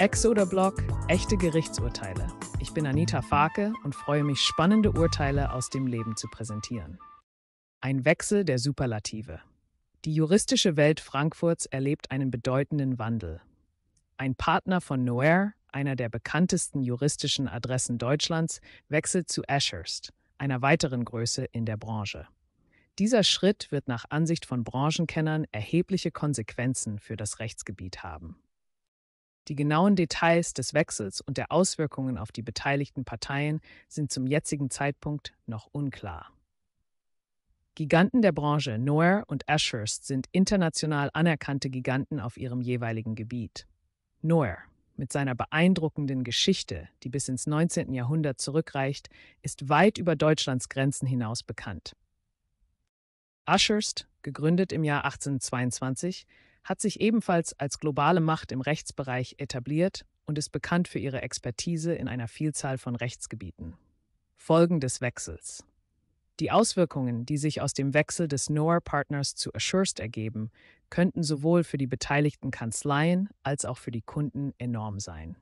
Exoder Blog, echte Gerichtsurteile. Ich bin Anita Farke und freue mich, spannende Urteile aus dem Leben zu präsentieren. Ein Wechsel der Superlative. Die juristische Welt Frankfurts erlebt einen bedeutenden Wandel. Ein Partner von Noer, einer der bekanntesten juristischen Adressen Deutschlands, wechselt zu Ashurst, einer weiteren Größe in der Branche. Dieser Schritt wird nach Ansicht von Branchenkennern erhebliche Konsequenzen für das Rechtsgebiet haben. Die genauen Details des Wechsels und der Auswirkungen auf die beteiligten Parteien sind zum jetzigen Zeitpunkt noch unklar. Giganten der Branche Noir und Ashurst sind international anerkannte Giganten auf ihrem jeweiligen Gebiet. Noir mit seiner beeindruckenden Geschichte, die bis ins 19. Jahrhundert zurückreicht, ist weit über Deutschlands Grenzen hinaus bekannt. Ashurst, gegründet im Jahr 1822, hat sich ebenfalls als globale Macht im Rechtsbereich etabliert und ist bekannt für ihre Expertise in einer Vielzahl von Rechtsgebieten. Folgen des Wechsels. Die Auswirkungen, die sich aus dem Wechsel des NOAA-Partners zu Assurest ergeben, könnten sowohl für die beteiligten Kanzleien als auch für die Kunden enorm sein.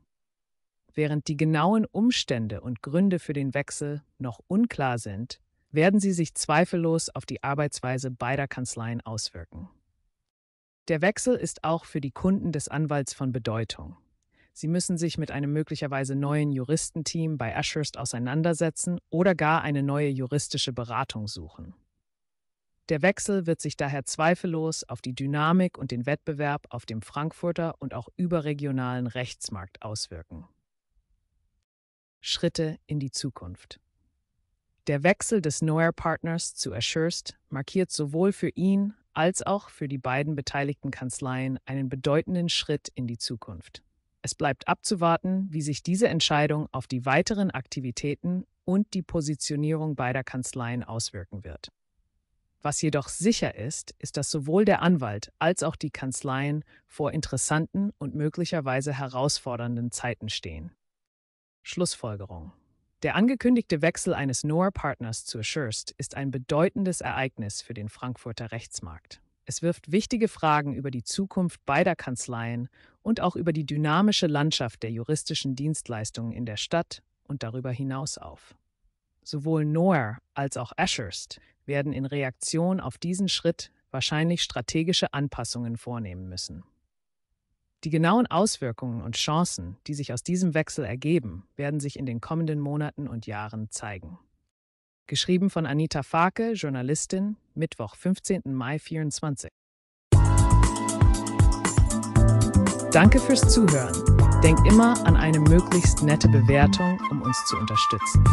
Während die genauen Umstände und Gründe für den Wechsel noch unklar sind, werden sie sich zweifellos auf die Arbeitsweise beider Kanzleien auswirken. Der Wechsel ist auch für die Kunden des Anwalts von Bedeutung. Sie müssen sich mit einem möglicherweise neuen Juristenteam bei Ashurst auseinandersetzen oder gar eine neue juristische Beratung suchen. Der Wechsel wird sich daher zweifellos auf die Dynamik und den Wettbewerb auf dem Frankfurter und auch überregionalen Rechtsmarkt auswirken. Schritte in die Zukunft. Der Wechsel des Noer Partners zu Ashurst markiert sowohl für ihn als auch für die beiden beteiligten Kanzleien einen bedeutenden Schritt in die Zukunft. Es bleibt abzuwarten, wie sich diese Entscheidung auf die weiteren Aktivitäten und die Positionierung beider Kanzleien auswirken wird. Was jedoch sicher ist, ist, dass sowohl der Anwalt als auch die Kanzleien vor interessanten und möglicherweise herausfordernden Zeiten stehen. Schlussfolgerung der angekündigte Wechsel eines NOR-Partners zu Schürst ist ein bedeutendes Ereignis für den Frankfurter Rechtsmarkt. Es wirft wichtige Fragen über die Zukunft beider Kanzleien und auch über die dynamische Landschaft der juristischen Dienstleistungen in der Stadt und darüber hinaus auf. Sowohl Noer als auch Ashurst werden in Reaktion auf diesen Schritt wahrscheinlich strategische Anpassungen vornehmen müssen. Die genauen Auswirkungen und Chancen, die sich aus diesem Wechsel ergeben, werden sich in den kommenden Monaten und Jahren zeigen. Geschrieben von Anita Farke, Journalistin, Mittwoch, 15. Mai 24. Danke fürs Zuhören. Denkt immer an eine möglichst nette Bewertung, um uns zu unterstützen.